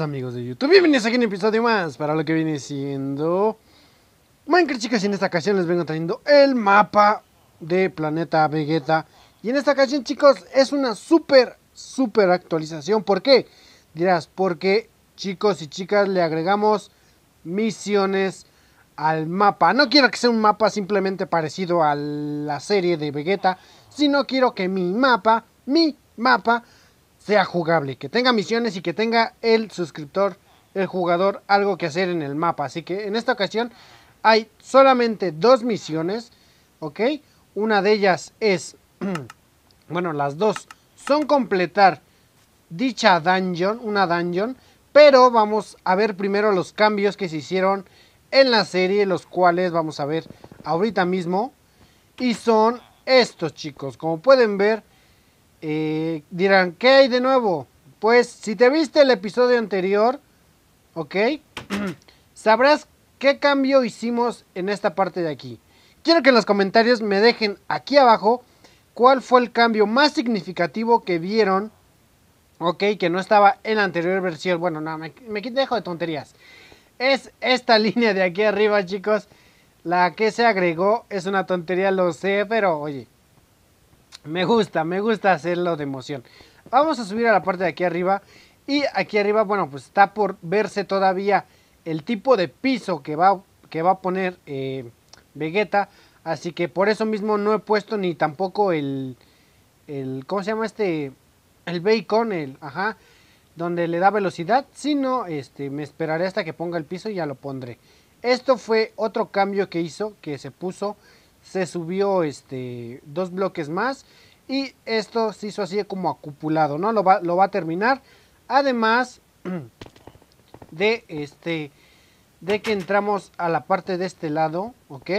amigos de YouTube? Bienvenidos a un episodio más para lo que viene siendo Minecraft chicas y en esta ocasión les vengo trayendo el mapa de Planeta Vegeta Y en esta ocasión chicos es una súper, súper actualización ¿Por qué? Dirás, porque chicos y chicas le agregamos misiones al mapa No quiero que sea un mapa simplemente parecido a la serie de Vegeta Sino quiero que mi mapa, mi mapa sea jugable, que tenga misiones y que tenga el suscriptor, el jugador, algo que hacer en el mapa. Así que en esta ocasión hay solamente dos misiones, ¿ok? Una de ellas es, bueno, las dos son completar dicha dungeon, una dungeon, pero vamos a ver primero los cambios que se hicieron en la serie, los cuales vamos a ver ahorita mismo. Y son estos chicos, como pueden ver eh, dirán, ¿qué hay de nuevo? Pues si te viste el episodio anterior, ¿ok? Sabrás qué cambio hicimos en esta parte de aquí. Quiero que en los comentarios me dejen aquí abajo cuál fue el cambio más significativo que vieron, ¿ok? Que no estaba en la anterior versión. Bueno, no, me, me dejo de tonterías. Es esta línea de aquí arriba, chicos. La que se agregó es una tontería, lo sé, pero oye, me gusta, me gusta hacerlo de emoción. Vamos a subir a la parte de aquí arriba. Y aquí arriba, bueno, pues está por verse todavía el tipo de piso que va, que va a poner eh, Vegeta. Así que por eso mismo no he puesto ni tampoco el, el ¿cómo se llama este? El bacon, el, ajá, donde le da velocidad, sino este, me esperaré hasta que ponga el piso y ya lo pondré. Esto fue otro cambio que hizo, que se puso se subió este, dos bloques más y esto se hizo así como acupulado, ¿no? Lo va, a terminar. Además de este de que entramos a la parte de este lado, ¿ok?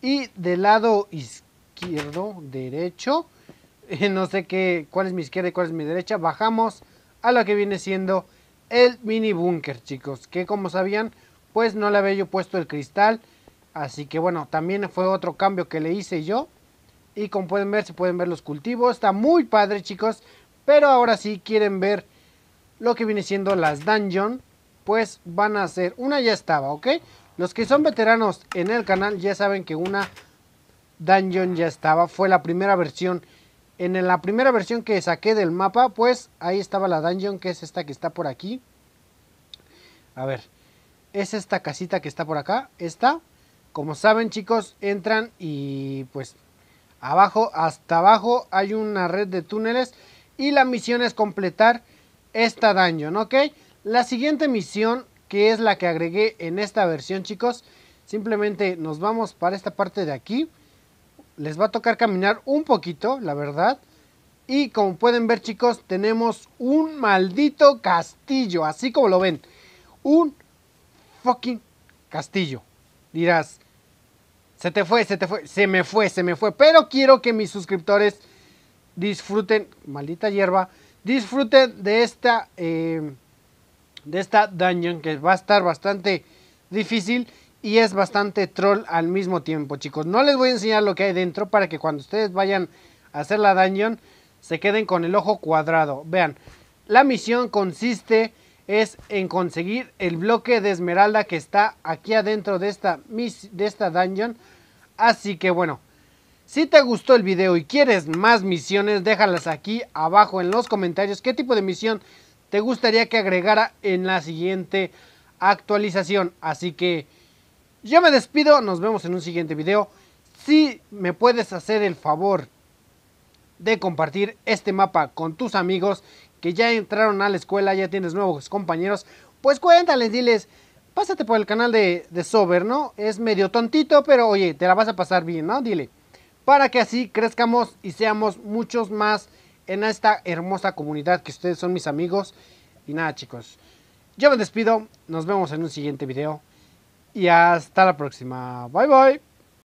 Y del lado izquierdo, derecho, no sé qué, cuál es mi izquierda y cuál es mi derecha, bajamos a lo que viene siendo el mini búnker, chicos, que como sabían, pues no le había yo puesto el cristal, Así que bueno, también fue otro cambio que le hice yo. Y como pueden ver, se pueden ver los cultivos. Está muy padre, chicos. Pero ahora sí quieren ver lo que viene siendo las dungeon. Pues van a hacer... Una ya estaba, ¿ok? Los que son veteranos en el canal ya saben que una dungeon ya estaba. Fue la primera versión. En la primera versión que saqué del mapa, pues ahí estaba la dungeon, que es esta que está por aquí. A ver, es esta casita que está por acá. Esta como saben chicos, entran y pues abajo, hasta abajo hay una red de túneles y la misión es completar esta dungeon, ¿ok? La siguiente misión, que es la que agregué en esta versión chicos, simplemente nos vamos para esta parte de aquí. Les va a tocar caminar un poquito, la verdad. Y como pueden ver chicos, tenemos un maldito castillo, así como lo ven. Un fucking castillo. Dirás, se te fue, se te fue, se me fue, se me fue. Pero quiero que mis suscriptores disfruten, maldita hierba, disfruten de esta, eh, de esta dungeon que va a estar bastante difícil y es bastante troll al mismo tiempo, chicos. No les voy a enseñar lo que hay dentro para que cuando ustedes vayan a hacer la dungeon se queden con el ojo cuadrado. Vean, la misión consiste es en conseguir el bloque de esmeralda que está aquí adentro de esta, de esta dungeon. Así que bueno, si te gustó el video y quieres más misiones, déjalas aquí abajo en los comentarios. ¿Qué tipo de misión te gustaría que agregara en la siguiente actualización? Así que yo me despido, nos vemos en un siguiente video. Si me puedes hacer el favor de compartir este mapa con tus amigos que ya entraron a la escuela, ya tienes nuevos compañeros, pues cuéntales, diles, pásate por el canal de, de Sober, ¿no? Es medio tontito, pero oye, te la vas a pasar bien, ¿no? Dile, para que así crezcamos y seamos muchos más en esta hermosa comunidad que ustedes son mis amigos. Y nada, chicos, yo me despido, nos vemos en un siguiente video y hasta la próxima. Bye bye.